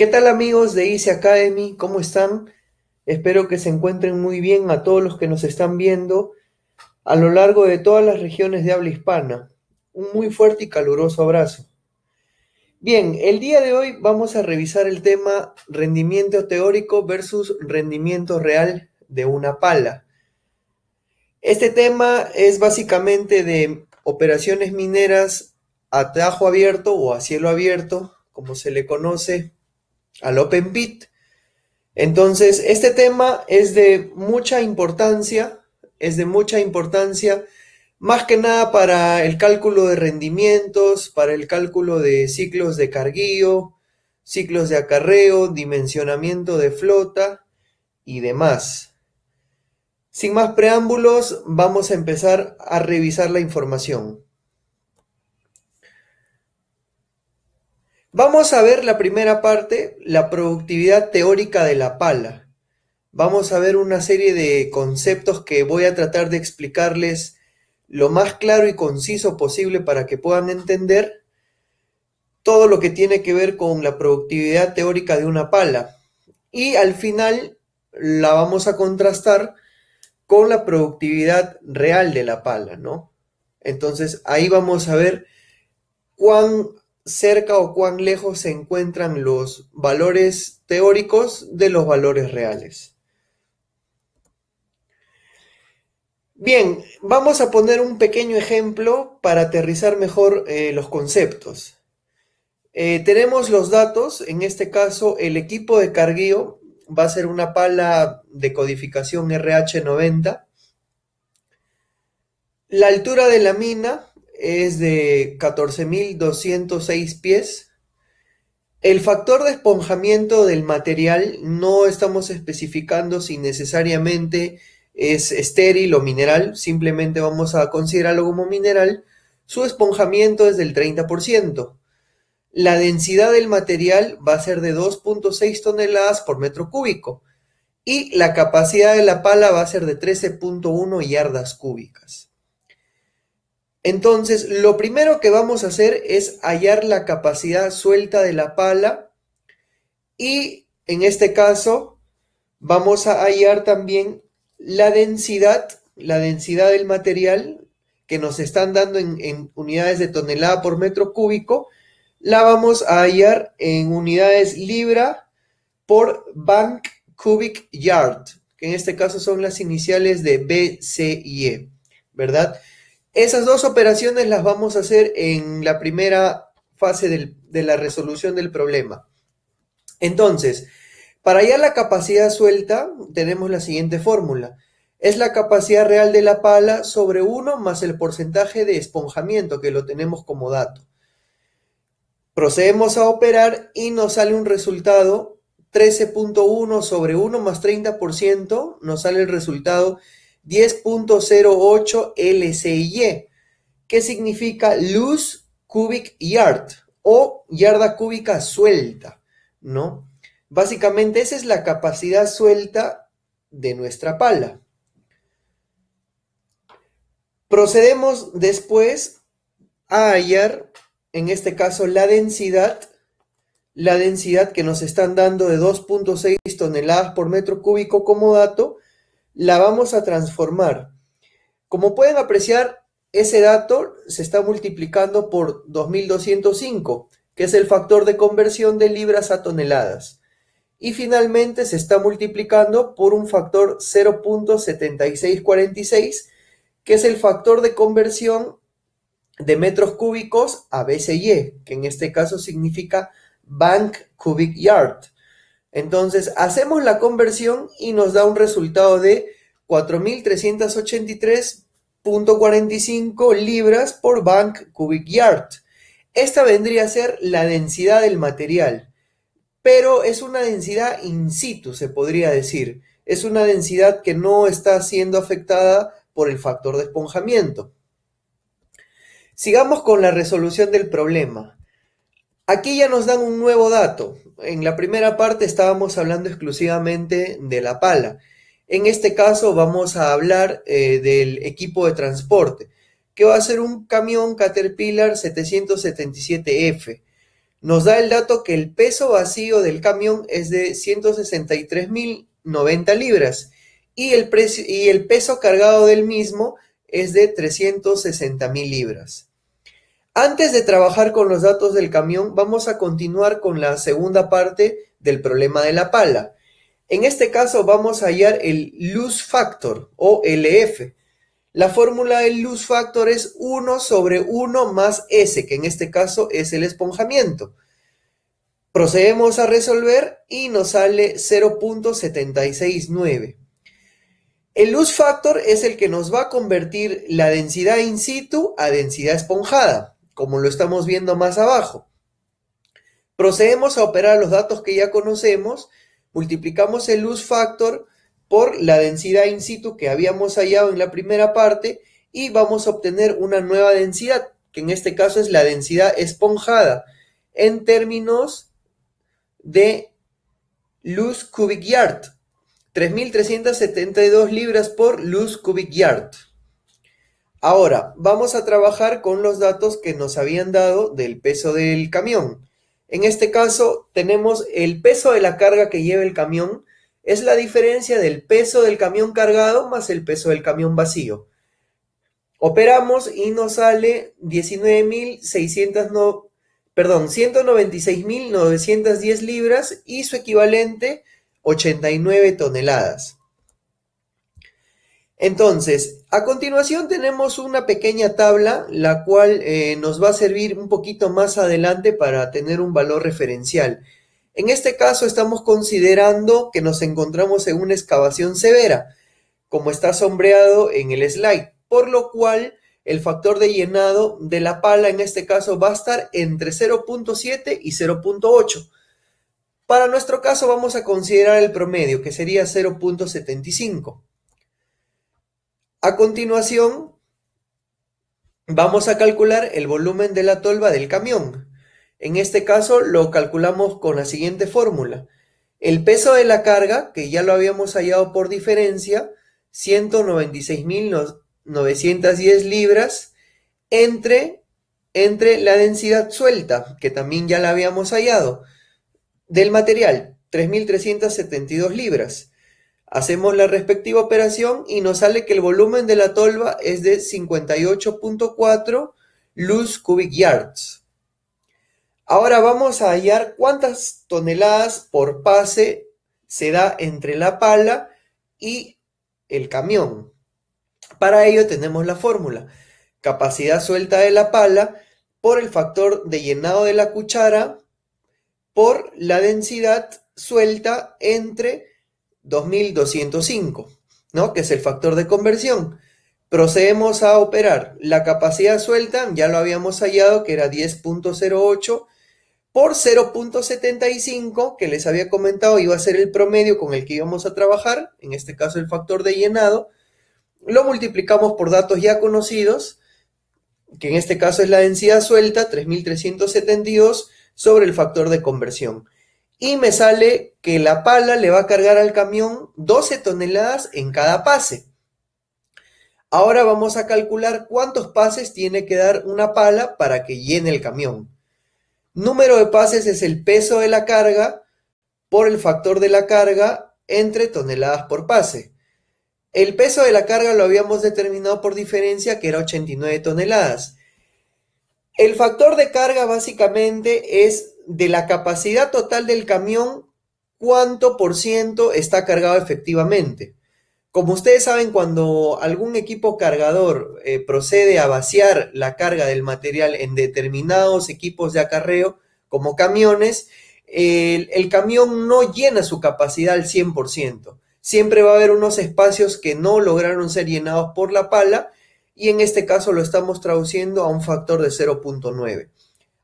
¿Qué tal amigos de ICE Academy? ¿Cómo están? Espero que se encuentren muy bien a todos los que nos están viendo a lo largo de todas las regiones de habla hispana. Un muy fuerte y caluroso abrazo. Bien, el día de hoy vamos a revisar el tema rendimiento teórico versus rendimiento real de una pala. Este tema es básicamente de operaciones mineras a trajo abierto o a cielo abierto, como se le conoce al Open Bit. Entonces, este tema es de mucha importancia, es de mucha importancia, más que nada para el cálculo de rendimientos, para el cálculo de ciclos de carguío, ciclos de acarreo, dimensionamiento de flota y demás. Sin más preámbulos, vamos a empezar a revisar la información. Vamos a ver la primera parte, la productividad teórica de la pala. Vamos a ver una serie de conceptos que voy a tratar de explicarles lo más claro y conciso posible para que puedan entender todo lo que tiene que ver con la productividad teórica de una pala. Y al final la vamos a contrastar con la productividad real de la pala, ¿no? Entonces ahí vamos a ver cuán cerca o cuán lejos se encuentran los valores teóricos de los valores reales. Bien, vamos a poner un pequeño ejemplo para aterrizar mejor eh, los conceptos. Eh, tenemos los datos, en este caso el equipo de carguío va a ser una pala de codificación RH90. La altura de la mina es de 14.206 pies. El factor de esponjamiento del material no estamos especificando si necesariamente es estéril o mineral, simplemente vamos a considerarlo como mineral. Su esponjamiento es del 30%. La densidad del material va a ser de 2.6 toneladas por metro cúbico y la capacidad de la pala va a ser de 13.1 yardas cúbicas. Entonces, lo primero que vamos a hacer es hallar la capacidad suelta de la pala y en este caso vamos a hallar también la densidad, la densidad del material que nos están dando en, unidades de tonelada por metro cúbico, la vamos a hallar en unidades libra por bank cubic yard, que en este caso son las iniciales de E. ¿verdad? Esas dos operaciones las vamos a hacer en la primera fase de la resolución del problema. Entonces, para hallar la capacidad suelta tenemos la siguiente fórmula. Es la capacidad real de la pala sobre 1 más el porcentaje de esponjamiento que lo tenemos como dato. Procedemos a operar y nos sale un resultado 13.1 sobre 1 más 30%, nos sale el resultado 10.08 LCY, e, que significa Loose Cubic Yard o yarda cúbica suelta, ¿no? Básicamente esa es la capacidad suelta de nuestra pala. Procedemos después a hallar, en este caso, la densidad, la densidad que nos están dando de 2.6 toneladas por metro cúbico como dato, la vamos a transformar. Como pueden apreciar, ese dato se está multiplicando por 2205, que es el factor de conversión de libras a toneladas. Y finalmente se está multiplicando por un factor 0.7646, que es el factor de conversión de metros cúbicos a BCY, que en este caso significa Bank Cubic Yard. Entonces hacemos la conversión y nos da un resultado de 4.383.45 libras por bank cubic yard. Esta vendría a ser la densidad del material, pero es una densidad in situ, se podría decir. Es una densidad que no está siendo afectada por el factor de esponjamiento. Sigamos con la resolución del problema. Aquí ya nos dan un nuevo dato. En la primera parte estábamos hablando exclusivamente de la pala. En este caso vamos a hablar eh, del equipo de transporte, que va a ser un camión Caterpillar 777F. Nos da el dato que el peso vacío del camión es de 163.090 libras y el, y el peso cargado del mismo es de 360.000 libras. Antes de trabajar con los datos del camión, vamos a continuar con la segunda parte del problema de la pala. En este caso vamos a hallar el luz factor o LF. La fórmula del luz factor es 1 sobre 1 más S, que en este caso es el esponjamiento. Procedemos a resolver y nos sale 0.769. El luz factor es el que nos va a convertir la densidad in situ a densidad esponjada como lo estamos viendo más abajo. Procedemos a operar los datos que ya conocemos, multiplicamos el Luz factor por la densidad in situ que habíamos hallado en la primera parte y vamos a obtener una nueva densidad, que en este caso es la densidad esponjada, en términos de luz cubic yard, 3.372 libras por luz cubic yard. Ahora, vamos a trabajar con los datos que nos habían dado del peso del camión. En este caso, tenemos el peso de la carga que lleva el camión, es la diferencia del peso del camión cargado más el peso del camión vacío. Operamos y nos sale 19.600, perdón, 196.910 libras y su equivalente 89 toneladas. Entonces, a continuación tenemos una pequeña tabla, la cual eh, nos va a servir un poquito más adelante para tener un valor referencial. En este caso estamos considerando que nos encontramos en una excavación severa, como está sombreado en el slide, por lo cual el factor de llenado de la pala en este caso va a estar entre 0.7 y 0.8. Para nuestro caso vamos a considerar el promedio, que sería 0.75. A continuación, vamos a calcular el volumen de la tolva del camión. En este caso lo calculamos con la siguiente fórmula. El peso de la carga, que ya lo habíamos hallado por diferencia, 196.910 libras, entre, entre la densidad suelta, que también ya la habíamos hallado, del material, 3.372 libras. Hacemos la respectiva operación y nos sale que el volumen de la tolva es de 58.4 luz cubic yards. Ahora vamos a hallar cuántas toneladas por pase se da entre la pala y el camión. Para ello tenemos la fórmula. Capacidad suelta de la pala por el factor de llenado de la cuchara por la densidad suelta entre 2205, ¿no? que es el factor de conversión. Procedemos a operar. La capacidad suelta, ya lo habíamos hallado, que era 10.08 por 0.75, que les había comentado iba a ser el promedio con el que íbamos a trabajar, en este caso el factor de llenado, lo multiplicamos por datos ya conocidos, que en este caso es la densidad suelta, 3.372, sobre el factor de conversión y me sale que la pala le va a cargar al camión 12 toneladas en cada pase. Ahora vamos a calcular cuántos pases tiene que dar una pala para que llene el camión. Número de pases es el peso de la carga por el factor de la carga entre toneladas por pase. El peso de la carga lo habíamos determinado por diferencia que era 89 toneladas. El factor de carga básicamente es de la capacidad total del camión, cuánto por ciento está cargado efectivamente. Como ustedes saben, cuando algún equipo cargador eh, procede a vaciar la carga del material en determinados equipos de acarreo, como camiones, el, el, camión no llena su capacidad al 100%. Siempre va a haber unos espacios que no lograron ser llenados por la pala y en este caso lo estamos traduciendo a un factor de 0.9.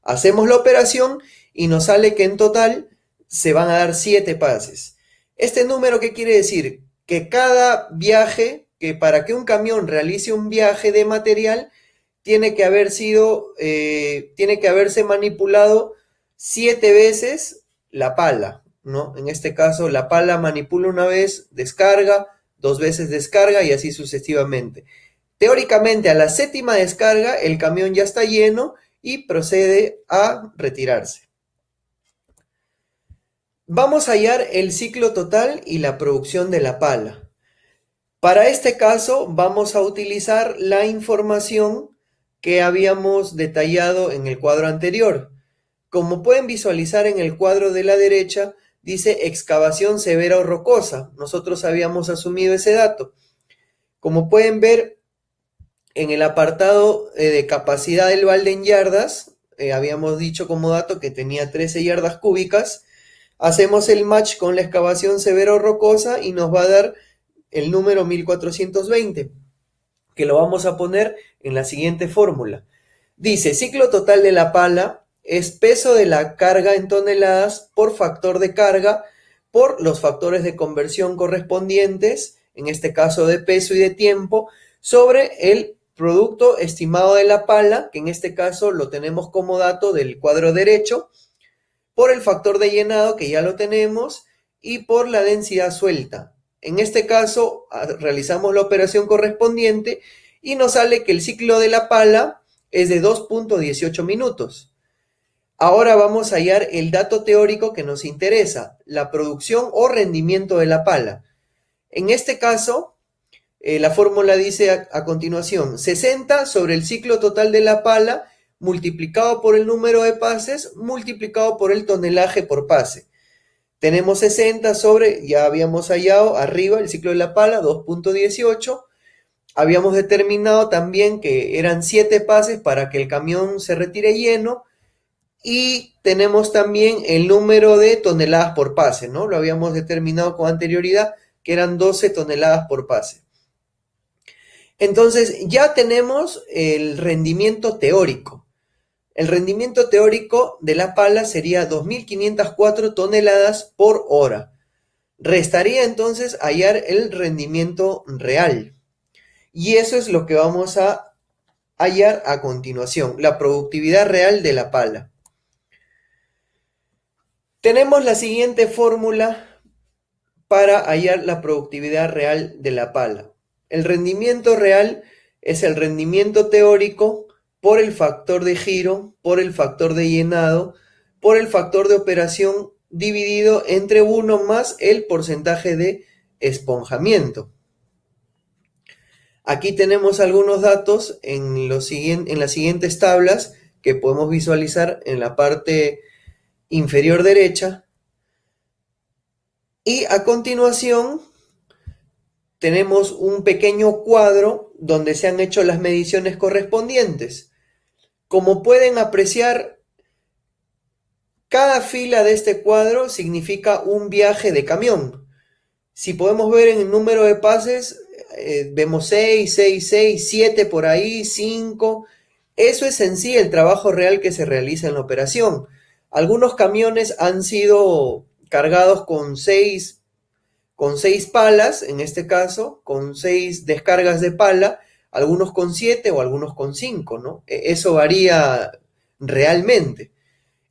Hacemos la operación y nos sale que en total se van a dar siete pases. Este número, ¿qué quiere decir? Que cada viaje, que para que un camión realice un viaje de material, tiene que haber sido, eh, tiene que haberse manipulado 7 veces la pala, ¿no? En este caso, la pala manipula una vez, descarga, dos veces descarga y así sucesivamente. Teóricamente, a la séptima descarga, el camión ya está lleno y procede a retirarse. Vamos a hallar el ciclo total y la producción de la pala. Para este caso vamos a utilizar la información que habíamos detallado en el cuadro anterior. Como pueden visualizar en el cuadro de la derecha, dice excavación severa o rocosa. Nosotros habíamos asumido ese dato. Como pueden ver, en el apartado eh, de capacidad del balde en yardas, eh, habíamos dicho como dato que tenía 13 yardas cúbicas Hacemos el match con la excavación severo-rocosa y nos va a dar el número 1420, que lo vamos a poner en la siguiente fórmula. Dice, ciclo total de la pala es peso de la carga en toneladas por factor de carga por los factores de conversión correspondientes, en este caso de peso y de tiempo, sobre el producto estimado de la pala, que en este caso lo tenemos como dato del cuadro derecho, por el factor de llenado que ya lo tenemos y por la densidad suelta. En este caso ah, realizamos la operación correspondiente y nos sale que el ciclo de la pala es de 2.18 minutos. Ahora vamos a hallar el dato teórico que nos interesa, la producción o rendimiento de la pala. En este caso, eh, la fórmula dice a, a, continuación, 60 sobre el ciclo total de la pala multiplicado por el número de pases, multiplicado por el tonelaje por pase. Tenemos 60 sobre, ya habíamos hallado arriba el ciclo de la pala, 2.18. Habíamos determinado también que eran 7 pases para que el camión se retire lleno. Y tenemos también el número de toneladas por pase, ¿no? Lo habíamos determinado con anterioridad, que eran 12 toneladas por pase. Entonces, ya tenemos el rendimiento teórico. El rendimiento teórico de la pala sería 2.504 toneladas por hora. Restaría entonces hallar el rendimiento real. Y eso es lo que vamos a hallar a continuación, la productividad real de la pala. Tenemos la siguiente fórmula para hallar la productividad real de la pala. El rendimiento real es el rendimiento teórico por el factor de giro, por el factor de llenado, por el factor de operación dividido entre 1 más el porcentaje de esponjamiento. Aquí tenemos algunos datos en, en las siguientes tablas que podemos visualizar en la parte inferior derecha. Y a continuación tenemos un pequeño cuadro donde se han hecho las mediciones correspondientes. Como pueden apreciar, cada fila de este cuadro significa un viaje de camión. Si podemos ver en el número de pases, eh, vemos 6, 6, 6, 7 por ahí, 5. Eso es en sí el trabajo real que se realiza en la operación. Algunos camiones han sido cargados con 6 con seis palas, en este caso, con seis descargas de pala, algunos con 7 o algunos con 5, ¿no? E-, eso varía realmente.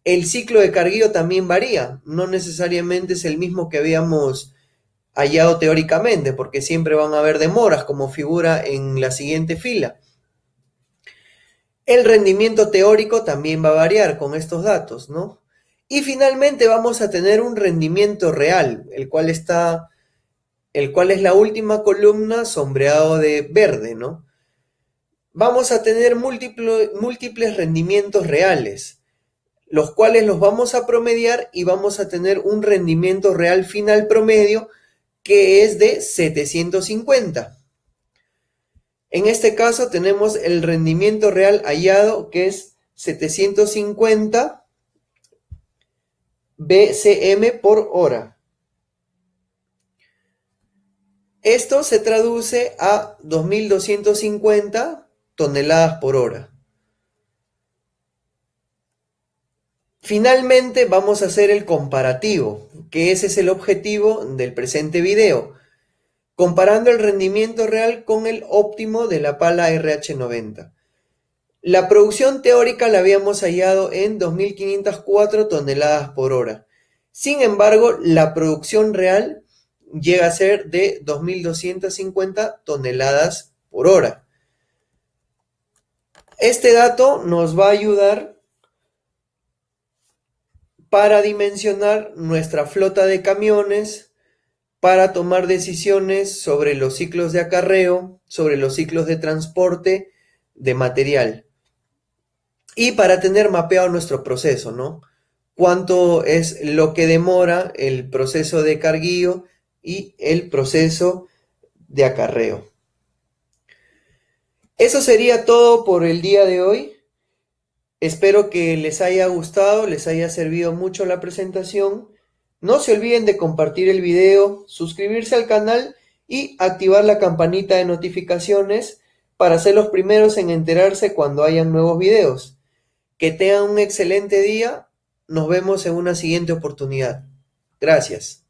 El ciclo de carguío también varía, no necesariamente es el mismo que habíamos hallado teóricamente, porque siempre van a haber demoras, como figura en la siguiente fila. El rendimiento teórico también va a variar con estos datos, ¿no? Y finalmente vamos a tener un rendimiento real, el cual está el cual es la última columna sombreado de verde, ¿no? Vamos a tener múltiples rendimientos reales, los cuales los vamos a promediar y vamos a tener un rendimiento real final promedio que es de 750. En este caso tenemos el rendimiento real hallado que es 750 BCM por hora. Esto se traduce a 2.250 toneladas por hora. Finalmente vamos a hacer el comparativo, que ese es el objetivo del presente video, comparando el rendimiento real con el óptimo de la pala RH90. La producción teórica la habíamos hallado en 2.504 toneladas por hora. Sin embargo, la producción real llega a ser de 2.250 toneladas por hora. Este dato nos va a ayudar para dimensionar nuestra flota de camiones, para tomar decisiones sobre los ciclos de acarreo, sobre los ciclos de transporte de material y para tener mapeado nuestro proceso, ¿no? Cuánto es lo que demora el proceso de carguillo y el proceso de acarreo. Eso sería todo por el día de hoy. Espero que les haya gustado, les haya servido mucho la presentación. No se olviden de compartir el video, suscribirse al canal y activar la campanita de notificaciones para ser los primeros en enterarse cuando hayan nuevos videos. Que tengan un excelente día. Nos vemos en una siguiente oportunidad. Gracias.